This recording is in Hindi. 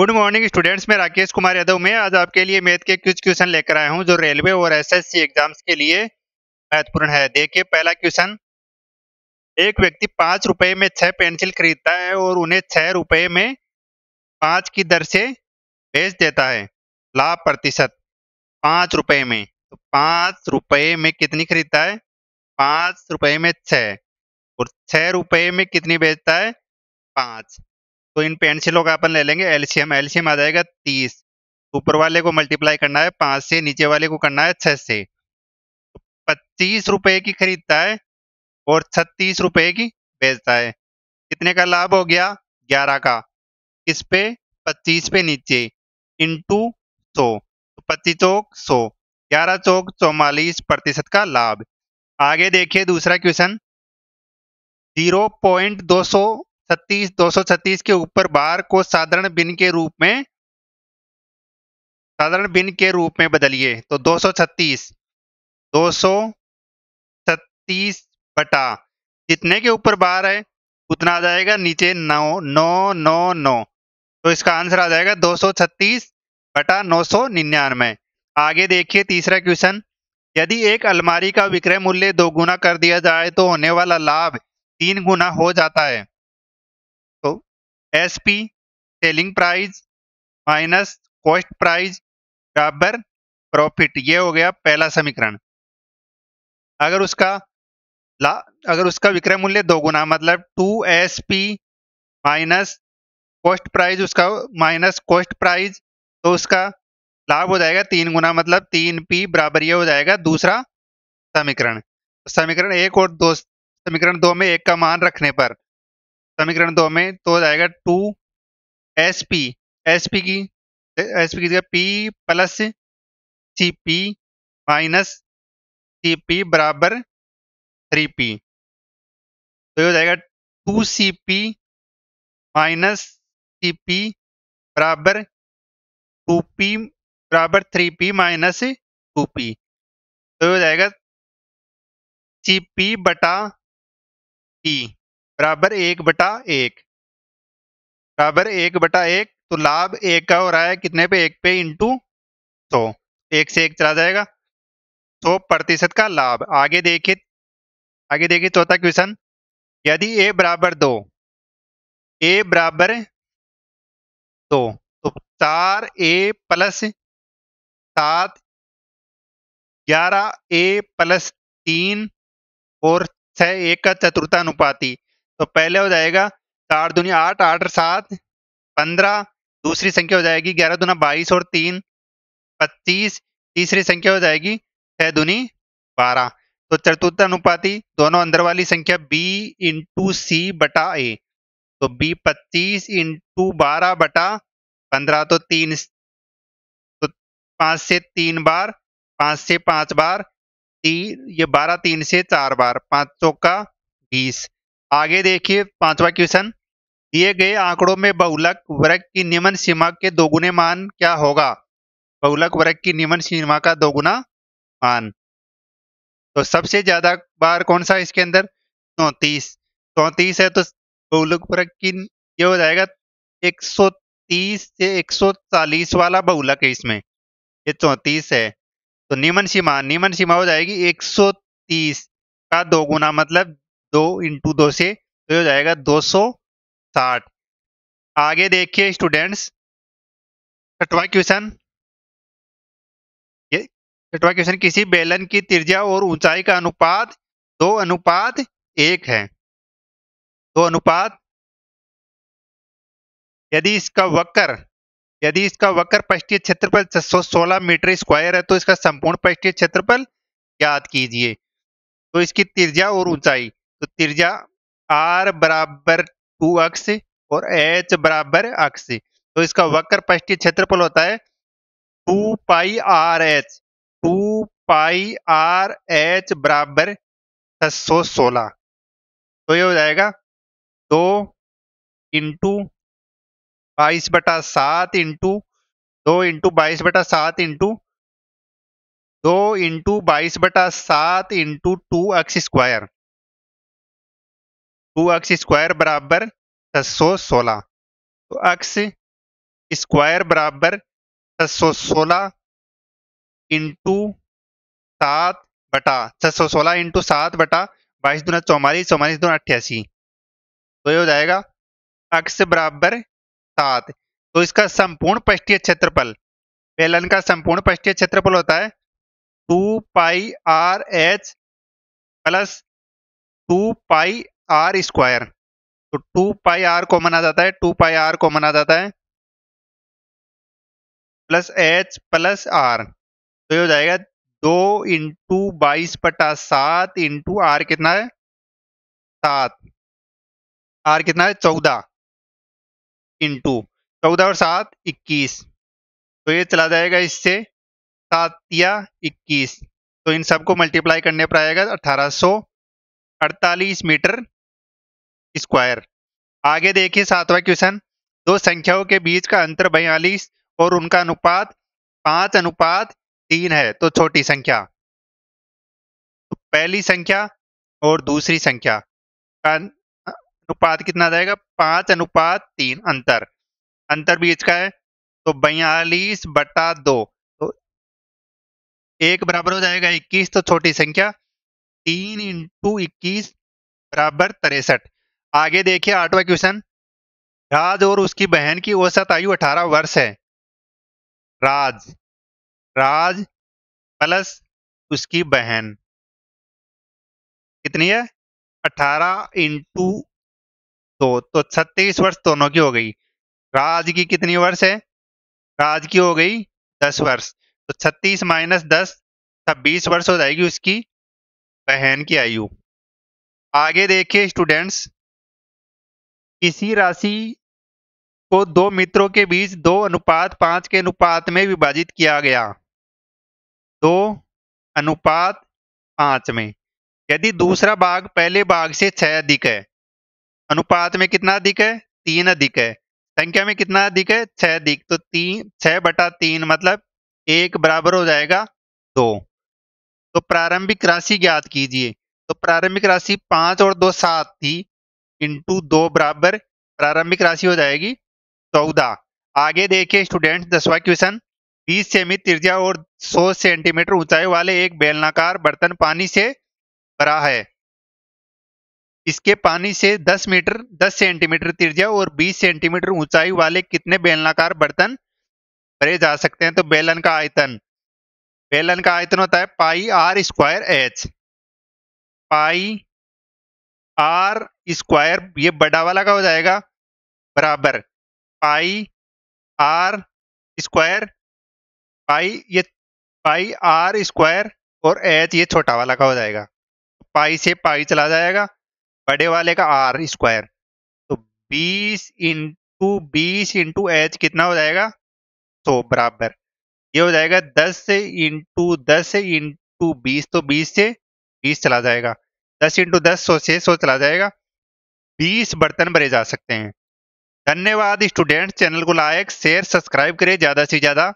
गुड मॉर्निंग स्टूडेंट्स मैं राकेश कुमार यादव मैं आज आपके लिए मैथ के कुछ क्वेश्चन लेकर आया हूं जो रेलवे और एसएससी एग्जाम्स के लिए महत्वपूर्ण है देखिए पहला क्वेश्चन एक व्यक्ति पांच रुपए में छह पेंसिल खरीदता है और उन्हें छह रुपये में पांच की दर से बेच देता है लाभ प्रतिशत पांच रुपये में तो पांच रुपये में कितनी खरीदता है पांच रुपये में छह और छह रुपये में कितनी बेचता है पांच तो इन पेंसिलों का अपन ले लेंगे एलसीएम एलसीएम आ जाएगा तीस ऊपर वाले को मल्टीप्लाई करना है पांच से नीचे वाले को करना है छह से पच्चीस रुपये की खरीदता है और छत्तीस रुपए की बेचता है कितने का लाभ हो गया ग्यारह का किस पे पच्चीस पे नीचे इंटू सौ तो पच्चीस चौक सौ ग्यारह चौक चौवालीस प्रतिशत का लाभ आगे देखिए दूसरा क्वेश्चन जीरो पॉइंट दो सौ छत्तीस दो सौ छत्तीस के ऊपर बार को साधारण बिन के रूप में साधारण बिन के रूप में बदलिए तो दो सौ छत्तीस दो सौ छत्तीस बटा जितने के ऊपर बार है उतना आ जाएगा नीचे नौ नौ नौ नौ तो इसका आंसर आ जाएगा दो सौ छत्तीस बटा नौ सौ निन्यानवे आगे देखिए तीसरा क्वेश्चन यदि एक अलमारी का विक्रय मूल्य दो गुना कर दिया जाए तो होने वाला लाभ तीन गुना हो जाता है S P selling price minus cost price बराबर प्रॉफिट ये हो गया पहला समीकरण अगर उसका ला अगर उसका विक्रय मूल्य दोगुना मतलब two S P minus cost price उसका माइनस कॉस्ट प्राइस तो उसका लाभ हो जाएगा तीन गुना मतलब तीन पी बराबर ये हो जाएगा दूसरा समीकरण तो समीकरण एक और दो समीकरण दो में एक का मान रखने पर समीकरण दो में तो हो जाएगा two S P S P की एस पी की जगह P plus C P minus C P बराबर थ्री पी तो हो जाएगा two C P minus C P बराबर टू पी बराबर three P minus two P तो हो जाएगा सी पी बटा पी बराबर एक बटा एक बराबर एक बटा एक तो लाभ एक का हो रहा है कितने पे एक पे इंटू सौ तो, एक से एक चला जाएगा सौ तो प्रतिशत का लाभ आगे देखिए आगे देखिए चौथा क्वेश्चन यदि ए बराबर दो ए बराबर दो तो चार ए प्लस सात ग्यारह ए प्लस तीन और छ एक का चतुर्थ अनुपाती तो पहले हो जाएगा चार दुनिया आठ आठ सात पंद्रह दूसरी संख्या हो जाएगी ग्यारह दुना बाईस और तीन पच्चीस तीसरी संख्या हो जाएगी छह दुनी बारह तो चतुर्थ अनुपाति दोनों अंदर वाली संख्या b इंटू सी बटा ए तो b पच्चीस इंटू बारह बटा पंद्रह तो तीन तो पांच से तीन बार पांच से पांच बार तीन ये बारह तीन से चार बार पांच सौ का बीस आगे देखिए पांचवा क्वेश्चन दिए गए आंकड़ों में बहुलक वर्ग की निम्न सीमा के दोगुने मान क्या होगा बहुलक वर्ग की निम्न सीमा का दोगुना मान तो सबसे ज्यादा बार कौन सा इसके अंदर चौतीस चौतीस है तो बहुलक वर्ग की ये हो जाएगा 130 से 140 वाला बहुलक है इसमें ये चौतीस है तो निम्न सीमा निम्न सीमा हो जाएगी 130 का दोगुना मतलब दो इंटू दो से तो हो जाएगा दो सौ साठ आगे देखिए स्टूडेंट्स छठवा क्वेश्चन छठवा क्वेश्चन किसी बेलन की त्रिज्या और ऊंचाई का अनुपात दो अनुपात एक है दो अनुपात यदि इसका वक्र यदि इसका वक्र पृष्ठीय क्षेत्रफल 616 मीटर स्क्वायर है तो इसका संपूर्ण पृष्ठीय क्षेत्रफल याद कीजिए तो इसकी त्रिज्या और ऊंचाई तो त्रिज्या आर बराबर टू अक्स और एच बराबर अक्स तो इसका वक्र पृष्ठीय क्षेत्रफल होता है two pi R H two pi R H बराबर सौ सोलह तो ये हो जाएगा दो इंटू बाईस बटा सात इंटू दो इंटू बाईस बटा सात इंटू दो इंटू बाईस बटा सात into two X square two X square बराबर छः सौ सोलह तो अक्स स्क्वायर बराबर छः सौ सोलह इंटू सात बटा छः सौ सोलह इंटू सात बटा बाईस दुना चौवालीस चौवालीस दुना अट्ठासी तो ये हो जाएगा अक्स बराबर सात तो इसका संपूर्ण पृष्ठीय क्षेत्रफल बेलन का संपूर्ण पृष्ठीय क्षेत्रफल होता है two pi R H plus two pi R square तो टू पाई आर कॉमन आ जाता है टू पाई आर कॉमन आ जाता है प्लस एच प्लस आर तो ये हो जाएगा दो इंटू बाईस पटा सात इंटू आर कितना है सात आर कितना है चौदह इंटू चौदह और सात इक्कीस तो ये चला जाएगा इससे सात या इक्कीस तो इन सबको मल्टीप्लाई करने पर आएगा अठारह सौ अड़तालीस मीटर स्क्वायर आगे देखिए सातवां क्वेश्चन दो संख्याओं के बीच का अंतर बयालीस और उनका अनुपात पांच अनुपात तीन है तो छोटी संख्या तो पहली संख्या और दूसरी संख्या का अनुपात कितना जाएगा पांच अनुपात तीन अंतर अंतर बीच का है तो बयालीस बटा दो तो एक बराबर हो जाएगा इक्कीस तो छोटी संख्या तीन इंटू इक्कीस बराबर तिरसठ आगे देखिए आठवा क्वेश्चन राज और उसकी बहन की औसत आयु 18 वर्ष है राज राज प्लस उसकी बहन कितनी है 18 इंटू दो तो छत्तीस वर्ष दोनों की हो गई राज की कितनी वर्ष है राज की हो गई दस वर्ष तो छत्तीस माइनस दस छब्बीस वर्ष हो जाएगी उसकी बहन की आयु आगे देखिए स्टूडेंट्स इसी राशि को दो मित्रों के बीच दो अनुपात पांच के अनुपात में विभाजित किया गया दो अनुपात पांच में यदि दूसरा भाग पहले भाग से छह अधिक है अनुपात में कितना अधिक है तीन अधिक है संख्या में कितना अधिक है छह अधिक तो तीन छह बटा तीन मतलब एक बराबर हो जाएगा दो तो प्रारंभिक राशि ज्ञात कीजिए तो प्रारंभिक राशि पांच और दो सात थी इंटू दो बराबर प्रारंभिक राशि हो जाएगी चौदह आगे देखिए स्टूडेंट दसवा क्वेश्चन 20 सेमी त्रिज्या और 100 सेंटीमीटर ऊंचाई वाले एक बेलनाकार बर्तन पानी से भरा है इसके पानी से 10 मीटर 10 सेंटीमीटर त्रिज्या और 20 सेंटीमीटर ऊंचाई वाले कितने बेलनाकार बर्तन भरे जा सकते हैं तो बेलन का आयतन बेलन का आयतन होता है pi R square H pi R square ये बड़ा वाला का हो जाएगा बराबर पाई आर स्क्वायर पाई ये पाई आर स्क्वायर और एच ये छोटा वाला का हो जाएगा पाई से पाई चला जाएगा बड़े वाले का आर स्क्वायर तो बीस इंटू बीस इंटू एच कितना हो जाएगा तो बराबर ये हो जाएगा दस से इंटू दस से इंटू बीस तो बीस से बीस चला जाएगा दस इंटू दस सौ से सौ चला जाएगा बीस बर्तन भरे जा सकते हैं धन्यवाद स्टूडेंट्स चैनल को लाइक शेयर सब्सक्राइब करें ज़्यादा से ज़्यादा